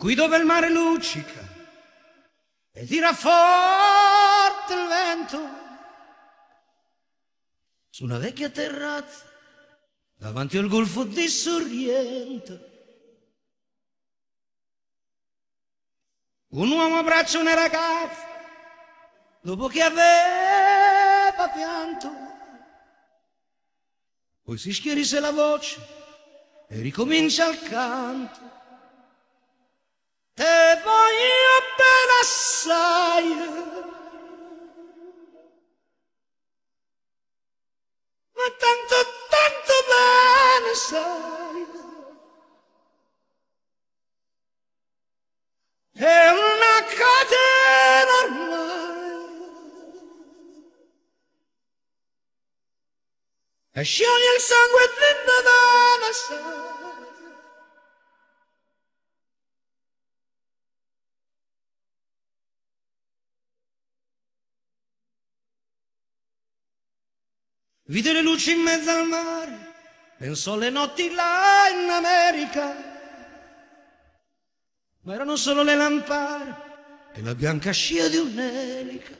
qui dove il mare luccica e tira forte il vento su una vecchia terrazza davanti al golfo di Sorrento. Un uomo abbraccia una ragazza dopo che aveva pianto. Poi si schierisse la voce e ricomincia il canto te voglio bene assai. tanto, tanto bene sai. una catena ormai. E scioglie il sangue dentro da nascere. Vide le luci in mezzo al mare, pensò alle notti là in America. Ma erano solo le lampade e la bianca scia di un'elica.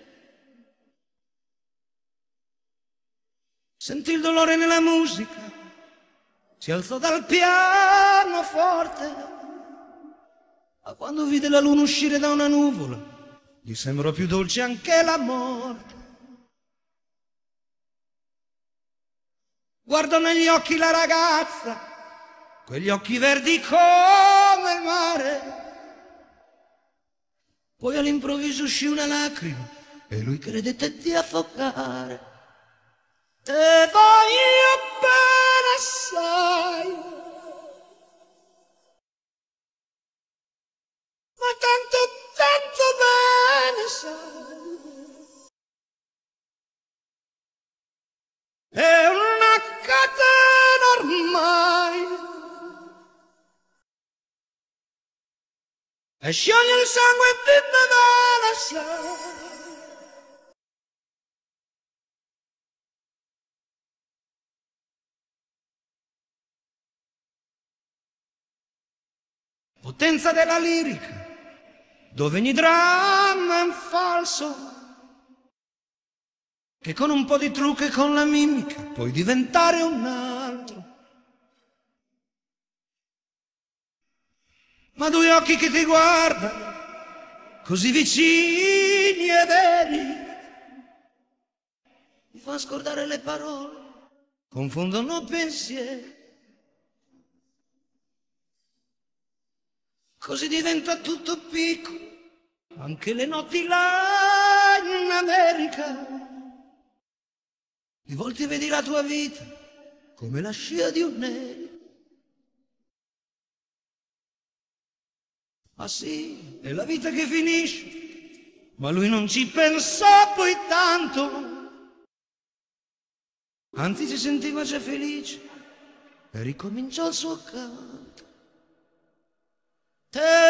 Sentì il dolore nella musica, si alzò dal piano forte. Ma quando vide la luna uscire da una nuvola, gli sembrò più dolce anche la morte. guardo negli occhi la ragazza, quegli occhi verdi come il mare. Poi all'improvviso uscì una lacrima e lui credette di affogare. E voglio bene assai. Ma tanto, tanto bene sai. e scioglie il sangue e vive la scioglie. potenza della lirica, dove ogni dramma è un falso, che con un po' di trucco e con la mimica puoi diventare un altro. due occhi che ti guardano, così vicini e veri, mi fa scordare le parole, confondono pensieri. Così diventa tutto picco, anche le notti là in America. Di volte vedi la tua vita come la scia di un nero. Ah sì, è la vita che finisce, ma lui non ci pensò poi tanto. Anzi si sentiva già felice e ricominciò il suo canto. Te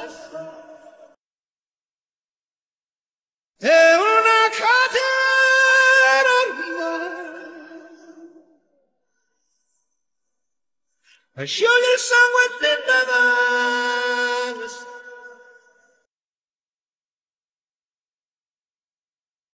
I surely sung within the night.